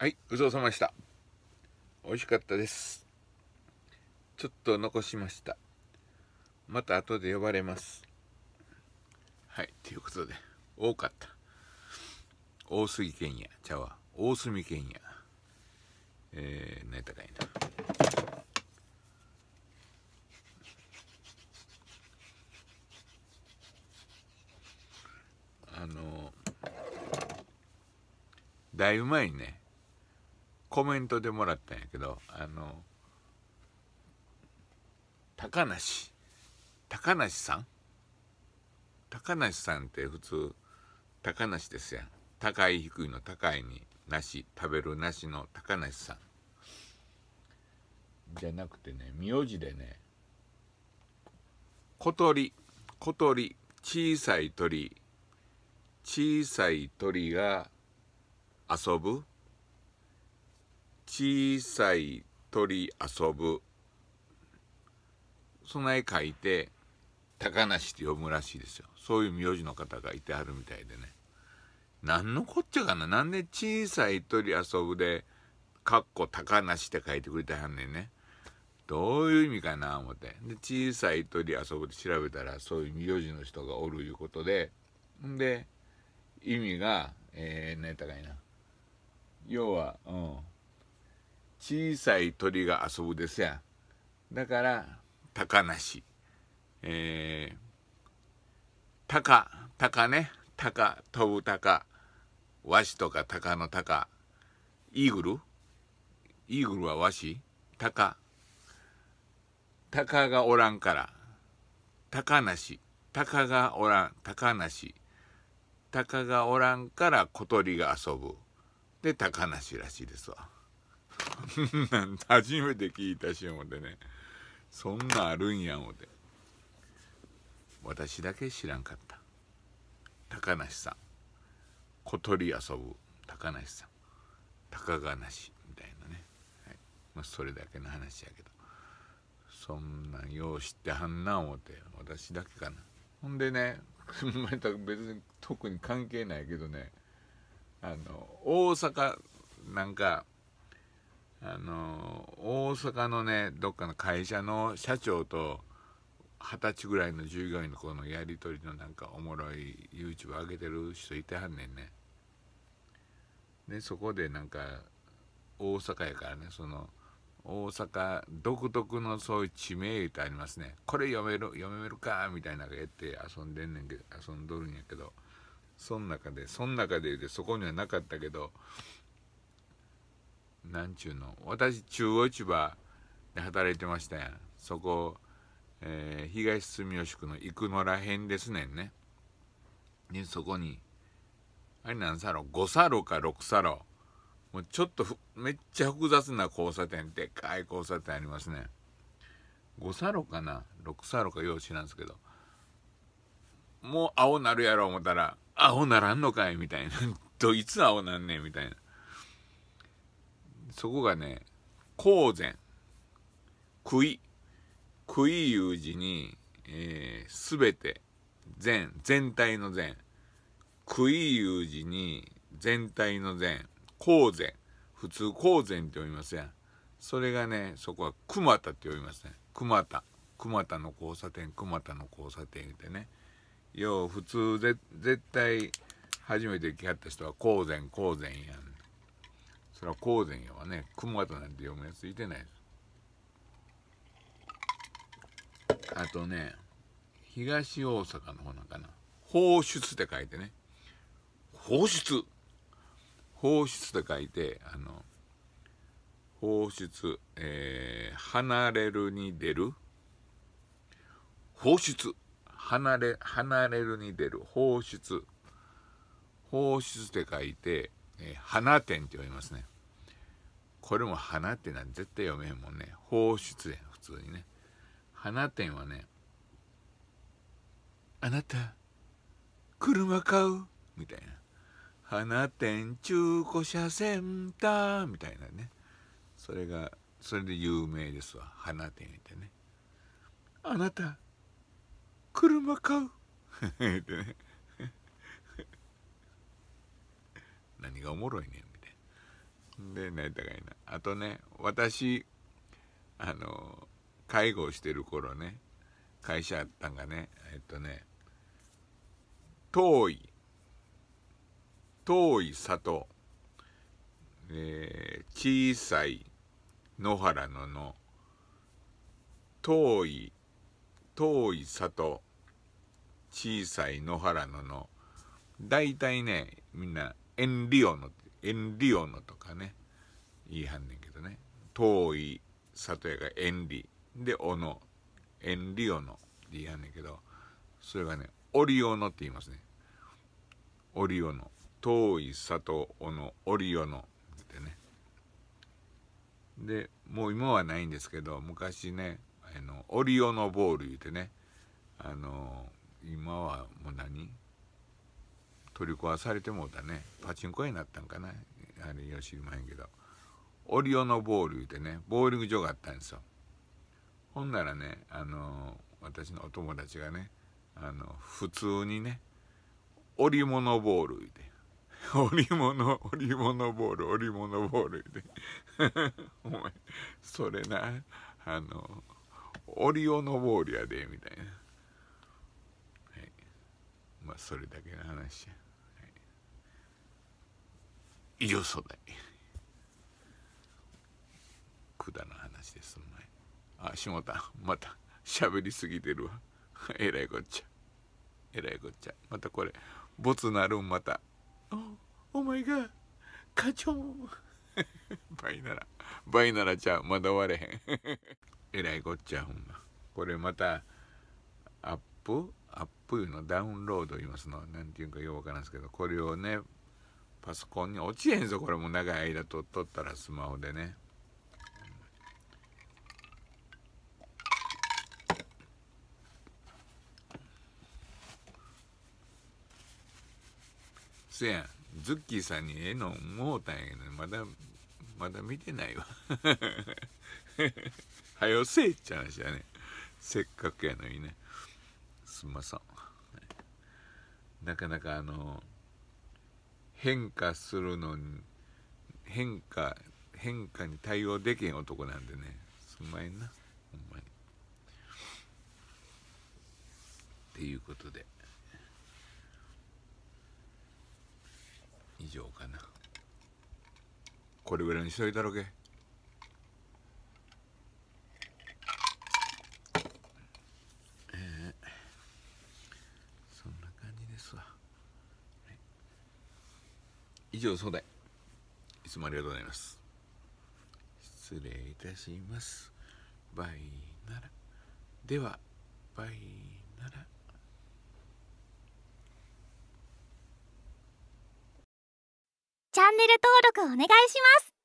はいごちそうさまでした美味しかったですちょっと残しましたまた後で呼ばれますはいということで多かった大杉県や茶は大隅県やえー、何やったかいなあのだいぶ前にねコメントでもらったんやけどあの高梨高梨さん高梨さんって普通高梨ですやん高い低いの高いに梨食べる梨の高梨さんじゃなくてね名字でね小鳥小鳥小さい鳥小さい鳥が遊ぶ小さい鳥遊ぶそない書いて高梨って読むらしいですよそういう名字の方がいてはるみたいでね何のこっちゃかななんで小さい鳥遊ぶでかっこ高梨って書いてくれてはんねんねどういう意味かな思ってで小さい鳥遊ぶで調べたらそういう名字の人がおるいうことでんで意味がえー、何やったかいな要はうん小さい鳥が遊ぶですやだから高梨えー、高高ね高飛ぶ高和紙とか鷹の鷹イーグルイーグルは和紙鷹鷹がおらんから鷹なし鷹がおらん鷹なし鷹がおらんから小鳥が遊ぶで鷹なしらしいですわ。そ んなん初めて聞いたし思てねそん なあるんや思て私だけ知らんかった高梨さん小鳥遊ぶ高梨さん高がなしみたいなね、はいまあ、それだけの話やけどそんなんよう知ってはんな思て私だけかなほんでね また別に特に関係ないけどねあの大阪なんかあの大阪のねどっかの会社の社長と二十歳ぐらいの従業員のこのやり取りのなんかおもろい YouTube 上げてる人いてはんねんねでそこでなんか大阪やからねその大阪独特のそういう地名ってありますねこれ読める読めるかみたいなのがやって遊んでんねんけど遊んどるんやけどそん中でそん中で言うてそこにはなかったけどなんちゅうの私中央市場で働いてましたやんそこ、えー、東住吉区の生野らへんですねんねでそこにあれ何サロ5サロか6サロもうちょっとめっちゃ複雑な交差点でかい交差点ありますね5サロかな6サロか用紙なんですけどもう青なるやろ思ったら青ならんのかいみたいな どいつ青なんねんみたいなそこがね光善悔い悔いいう字に、えー、全て全全体の全悔いいう字に全体の全光善普通光善って読みますやんそれがねそこは熊田って呼びますね熊田熊田の交差点熊田の交差点ってね要は普通絶対初めて来はった人は「高善高善やん」それは高前やはね雲形なんて読むやついてないですあとね東大阪の方なんかな放出って書いてね放出放出って書いてあの放出、えー、離れるに出る放出離れ離れるに出る放出放出って書いてえー、花店って言わますね。これも花ってのは絶対読めへんもんね。放出で普通にね。花店はね、あなた、車買うみたいな。花店中古車センターみたいなね。それが、それで有名ですわ。花店ってね。あなた、車買うっ てね。がおもろいねんみたいなで何やったかいなあとね私あの介護してる頃ね会社あったんがねえっとね遠い遠い里、えー、小さい野原のの遠い遠い里小さい野原のの大体ねみんなエンリオノ、エンリオノとかね、言いはんねんけどね。遠い里屋がエンリ、で、オノ、エンリオノって言いはんねんけど、それがね、オリオノって言いますね。オリオノ、遠い里オノ、オリオノってね。で、もう今はないんですけど、昔ね、あの、オリオノボール言うてね、あの、今はもう何取り壊されてもうたねパチンコ屋になったんかなあれよ知りまへんけどオリオのボールでねボーリング場があったんですよほんならねあの私のお友達がねあの普通にね織物ボールで 織物織物ボール織物ボールで お前それなあのオリオのボールやでみたいな、はい、まあそれだけの話や。よそ相くだの話ですお前あしもたまた喋りすぎてるわ えらいこっちゃえらいこっちゃまたこれボツなるんまたおお前が課長イ ならイならちゃうまだ終われへん えらいこっちゃほんまこれまたアップアップのダウンロード言いますの何て言うんかよう分からんすけどこれをねパソコンに落ちへんぞこれも長い間とっとったらスマホでねせやんズッキーさんにええのもうたんやけどまだまだ見てないわ はよせえっちゃ話やねせっかくやのにねすんまさんなかなかあのー変化するのに変化変化に対応できへん男なんでねすんまいなほんまに。っていうことで以上かなこれぐらいにしといたろけ。以上そうだいいつもありがとうございます失礼いたしますバイならではバイならチャンネル登録お願いします